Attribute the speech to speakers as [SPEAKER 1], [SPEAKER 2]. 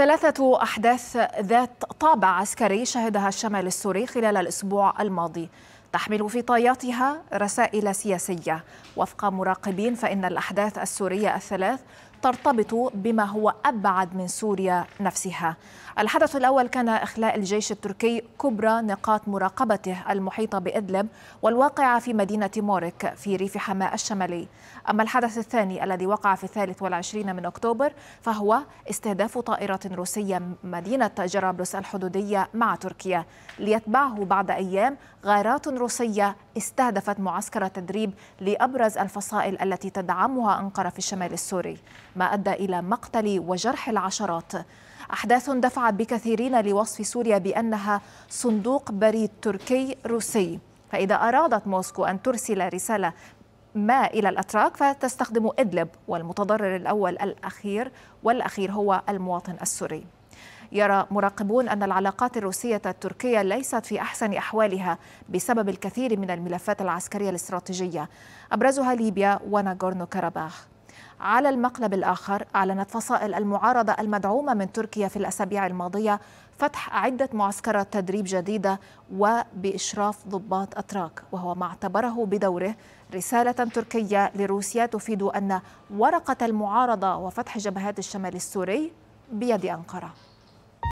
[SPEAKER 1] ثلاثة أحداث ذات طابع عسكري شهدها الشمال السوري خلال الأسبوع الماضي تحمل في طاياتها رسائل سياسية وفق مراقبين فإن الأحداث السورية الثلاث ترتبط بما هو أبعد من سوريا نفسها الحدث الأول كان إخلاء الجيش التركي كبرى نقاط مراقبته المحيطة بإدلب والواقعة في مدينة مورك في ريف حماة الشمالي أما الحدث الثاني الذي وقع في الثالث والعشرين من أكتوبر فهو استهداف طائرة روسية مدينة جرابلس الحدودية مع تركيا ليتبعه بعد أيام غارات روسية استهدفت معسكر تدريب لأبرز الفصائل التي تدعمها أنقرة في الشمال السوري ما أدى إلى مقتل وجرح العشرات أحداث دفعت بكثيرين لوصف سوريا بأنها صندوق بريد تركي روسي فإذا أرادت موسكو أن ترسل رسالة ما إلى الأتراك فتستخدم إدلب والمتضرر الأول الأخير والأخير هو المواطن السوري يرى مراقبون أن العلاقات الروسية التركية ليست في أحسن أحوالها بسبب الكثير من الملفات العسكرية الاستراتيجية أبرزها ليبيا وناغورنو كاراباخ على المقلب الآخر أعلنت فصائل المعارضة المدعومة من تركيا في الأسابيع الماضية فتح عدة معسكرات تدريب جديدة وبإشراف ضباط أتراك وهو ما اعتبره بدوره رسالة تركية لروسيا تفيد أن ورقة المعارضة وفتح جبهات الشمال السوري بيد أنقرة